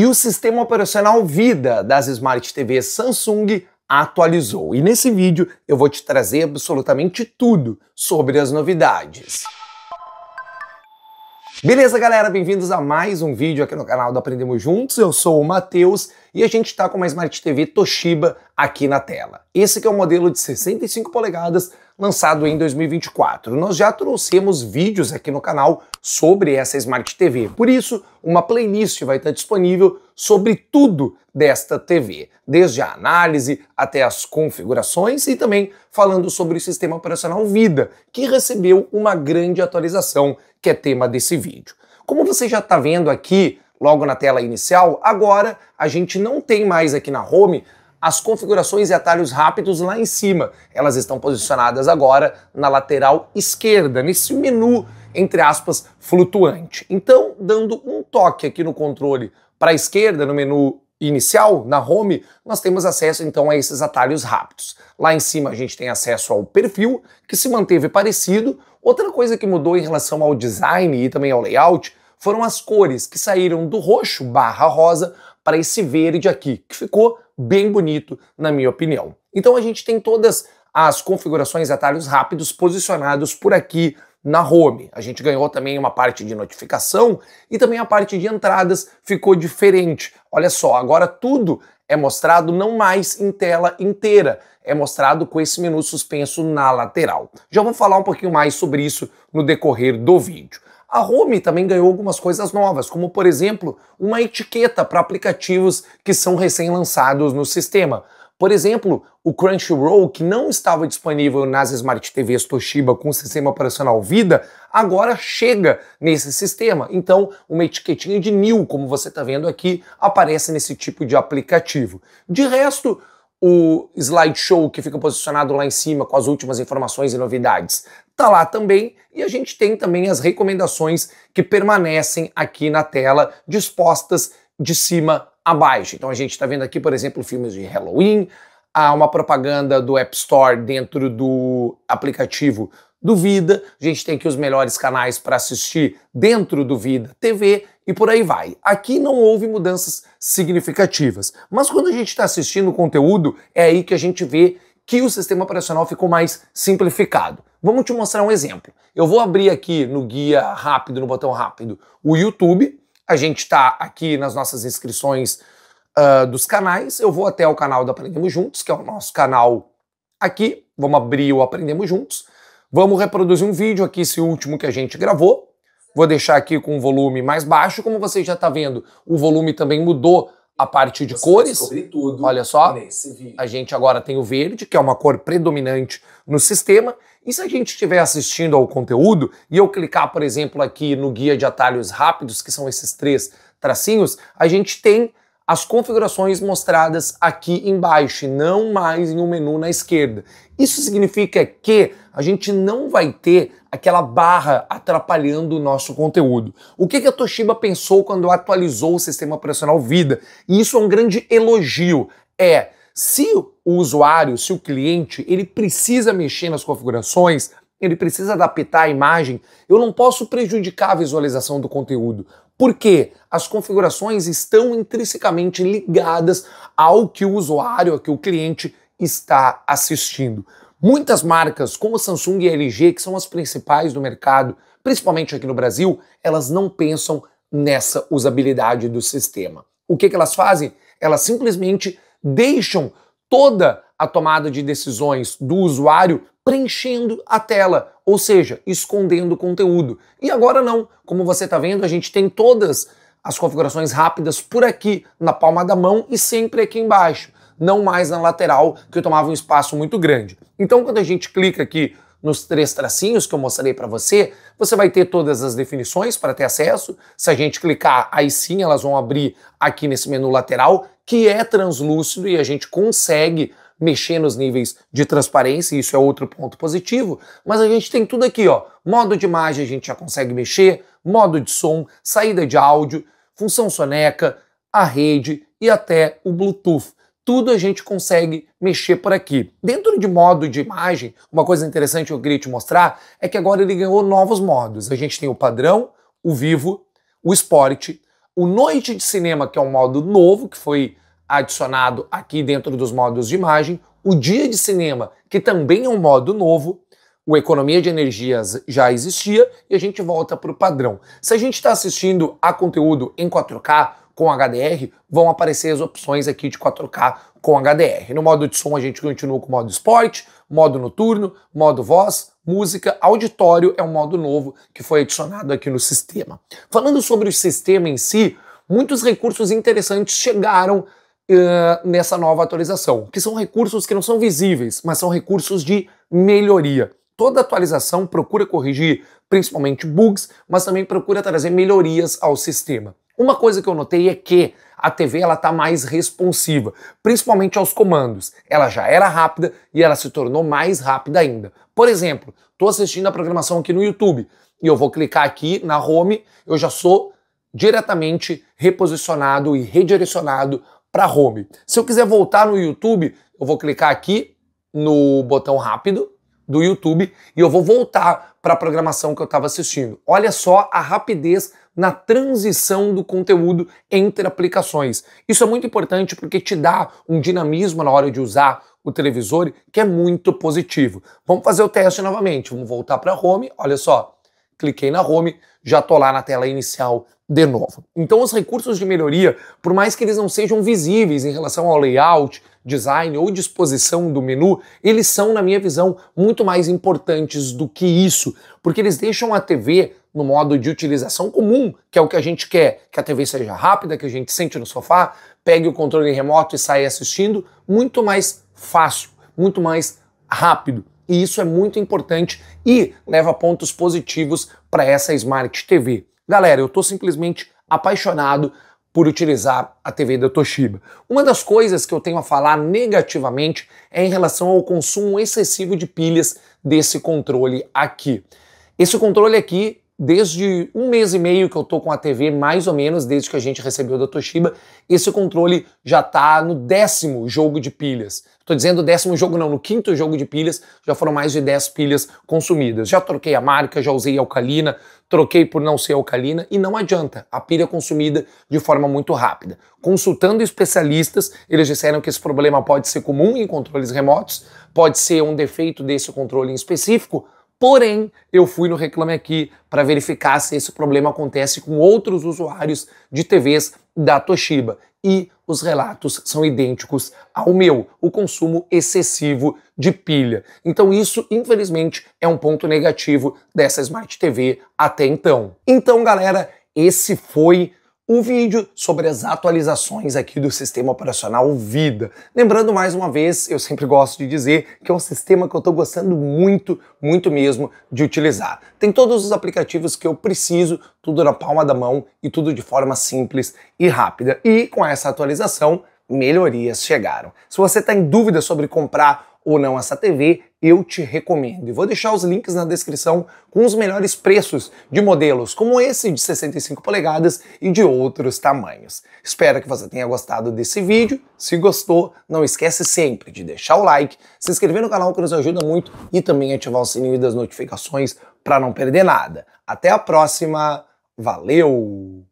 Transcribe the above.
e o sistema operacional vida das Smart TVs Samsung atualizou. E nesse vídeo eu vou te trazer absolutamente tudo sobre as novidades. Beleza, galera? Bem-vindos a mais um vídeo aqui no canal do Aprendemos Juntos. Eu sou o Matheus e a gente está com uma Smart TV Toshiba aqui na tela. Esse é o modelo de 65 polegadas lançado em 2024. Nós já trouxemos vídeos aqui no canal sobre essa Smart TV, por isso, uma playlist vai estar disponível sobre tudo desta TV, desde a análise até as configurações e também falando sobre o sistema operacional Vida, que recebeu uma grande atualização, que é tema desse vídeo. Como você já está vendo aqui, logo na tela inicial, agora a gente não tem mais aqui na home as configurações e atalhos rápidos lá em cima. Elas estão posicionadas agora na lateral esquerda, nesse menu, entre aspas, flutuante. Então, dando um toque aqui no controle para a esquerda, no menu inicial, na home, nós temos acesso então a esses atalhos rápidos. Lá em cima a gente tem acesso ao perfil, que se manteve parecido. Outra coisa que mudou em relação ao design e também ao layout foram as cores que saíram do roxo barra rosa para esse verde aqui, que ficou bem bonito, na minha opinião. Então a gente tem todas as configurações e atalhos rápidos posicionados por aqui na home. A gente ganhou também uma parte de notificação e também a parte de entradas ficou diferente. Olha só, agora tudo é mostrado não mais em tela inteira, é mostrado com esse menu suspenso na lateral. Já vou falar um pouquinho mais sobre isso no decorrer do vídeo. A Home também ganhou algumas coisas novas, como por exemplo, uma etiqueta para aplicativos que são recém-lançados no sistema. Por exemplo, o Crunchyroll, que não estava disponível nas Smart TVs Toshiba com o sistema operacional Vida, agora chega nesse sistema. Então, uma etiquetinha de New, como você está vendo aqui, aparece nesse tipo de aplicativo. De resto, o slideshow que fica posicionado lá em cima com as últimas informações e novidades tá lá também e a gente tem também as recomendações que permanecem aqui na tela, dispostas de cima a baixo. Então a gente está vendo aqui, por exemplo, filmes de Halloween, há uma propaganda do App Store dentro do aplicativo do Vida, a gente tem aqui os melhores canais para assistir dentro do Vida TV e por aí vai. Aqui não houve mudanças significativas, mas quando a gente está assistindo conteúdo, é aí que a gente vê que o sistema operacional ficou mais simplificado. Vamos te mostrar um exemplo. Eu vou abrir aqui no guia rápido, no botão rápido, o YouTube. A gente está aqui nas nossas inscrições uh, dos canais. Eu vou até o canal do Aprendemos Juntos, que é o nosso canal aqui. Vamos abrir o Aprendemos Juntos. Vamos reproduzir um vídeo aqui, esse último que a gente gravou. Vou deixar aqui com o volume mais baixo. Como você já está vendo, o volume também mudou a parte de Você cores. Tudo Olha só, a gente agora tem o verde, que é uma cor predominante no sistema. E se a gente estiver assistindo ao conteúdo e eu clicar, por exemplo, aqui no guia de atalhos rápidos, que são esses três tracinhos, a gente tem as configurações mostradas aqui embaixo e não mais em um menu na esquerda. Isso significa que a gente não vai ter aquela barra atrapalhando o nosso conteúdo. O que, que a Toshiba pensou quando atualizou o sistema operacional Vida? E isso é um grande elogio. É, se o usuário, se o cliente, ele precisa mexer nas configurações, ele precisa adaptar a imagem, eu não posso prejudicar a visualização do conteúdo porque as configurações estão intrinsecamente ligadas ao que o usuário, ao que o cliente está assistindo. Muitas marcas, como Samsung e LG, que são as principais do mercado, principalmente aqui no Brasil, elas não pensam nessa usabilidade do sistema. O que, que elas fazem? Elas simplesmente deixam toda a tomada de decisões do usuário preenchendo a tela, ou seja, escondendo o conteúdo. E agora não. Como você está vendo, a gente tem todas as configurações rápidas por aqui, na palma da mão e sempre aqui embaixo, não mais na lateral, que tomava um espaço muito grande. Então, quando a gente clica aqui nos três tracinhos que eu mostrei para você, você vai ter todas as definições para ter acesso. Se a gente clicar, aí sim elas vão abrir aqui nesse menu lateral, que é translúcido e a gente consegue mexer nos níveis de transparência, isso é outro ponto positivo, mas a gente tem tudo aqui, ó. Modo de imagem a gente já consegue mexer, modo de som, saída de áudio, função soneca, a rede e até o Bluetooth. Tudo a gente consegue mexer por aqui. Dentro de modo de imagem, uma coisa interessante que eu queria te mostrar é que agora ele ganhou novos modos. A gente tem o padrão, o vivo, o esporte, o Noite de Cinema, que é um modo novo que foi adicionado aqui dentro dos módulos de imagem, o Dia de Cinema, que também é um modo novo, o Economia de Energias já existia e a gente volta para o padrão. Se a gente está assistindo a conteúdo em 4K com HDR, vão aparecer as opções aqui de 4K com HDR. No modo de som a gente continua com o modo esporte, modo noturno, modo voz, música, auditório é um modo novo que foi adicionado aqui no sistema. Falando sobre o sistema em si, muitos recursos interessantes chegaram uh, nessa nova atualização, que são recursos que não são visíveis, mas são recursos de melhoria. Toda atualização procura corrigir principalmente bugs, mas também procura trazer melhorias ao sistema. Uma coisa que eu notei é que a TV ela está mais responsiva, principalmente aos comandos. Ela já era rápida e ela se tornou mais rápida ainda. Por exemplo, estou assistindo a programação aqui no YouTube e eu vou clicar aqui na Home, eu já sou diretamente reposicionado e redirecionado para home. Se eu quiser voltar no YouTube, eu vou clicar aqui no botão rápido do YouTube e eu vou voltar para a programação que eu estava assistindo. Olha só a rapidez na transição do conteúdo entre aplicações. Isso é muito importante porque te dá um dinamismo na hora de usar o televisor que é muito positivo. Vamos fazer o teste novamente. Vamos voltar para home. Olha só, cliquei na home, já estou lá na tela inicial de novo. Então, os recursos de melhoria, por mais que eles não sejam visíveis em relação ao layout, design ou disposição do menu, eles são, na minha visão, muito mais importantes do que isso, porque eles deixam a TV no modo de utilização comum, que é o que a gente quer, que a TV seja rápida, que a gente sente no sofá, pegue o controle remoto e saia assistindo, muito mais fácil, muito mais rápido. E isso é muito importante e leva pontos positivos para essa Smart TV. Galera, eu estou simplesmente apaixonado por utilizar a TV da Toshiba. Uma das coisas que eu tenho a falar negativamente é em relação ao consumo excessivo de pilhas desse controle aqui. Esse controle aqui, desde um mês e meio que eu estou com a TV, mais ou menos, desde que a gente recebeu da Toshiba, esse controle já está no décimo jogo de pilhas. Estou dizendo décimo jogo não, no quinto jogo de pilhas já foram mais de 10 pilhas consumidas. Já troquei a marca, já usei alcalina, troquei por não ser alcalina e não adianta, a pilha é consumida de forma muito rápida. Consultando especialistas, eles disseram que esse problema pode ser comum em controles remotos, pode ser um defeito desse controle em específico, Porém, eu fui no Reclame Aqui para verificar se esse problema acontece com outros usuários de TVs da Toshiba e os relatos são idênticos ao meu, o consumo excessivo de pilha. Então isso, infelizmente, é um ponto negativo dessa Smart TV até então. Então, galera, esse foi um vídeo sobre as atualizações aqui do sistema operacional Vida. Lembrando mais uma vez, eu sempre gosto de dizer que é um sistema que eu estou gostando muito, muito mesmo de utilizar. Tem todos os aplicativos que eu preciso, tudo na palma da mão e tudo de forma simples e rápida. E com essa atualização, melhorias chegaram. Se você está em dúvida sobre comprar ou não essa TV, eu te recomendo. E vou deixar os links na descrição com os melhores preços de modelos como esse de 65 polegadas e de outros tamanhos. Espero que você tenha gostado desse vídeo. Se gostou, não esquece sempre de deixar o like, se inscrever no canal que nos ajuda muito e também ativar o sininho das notificações para não perder nada. Até a próxima. Valeu!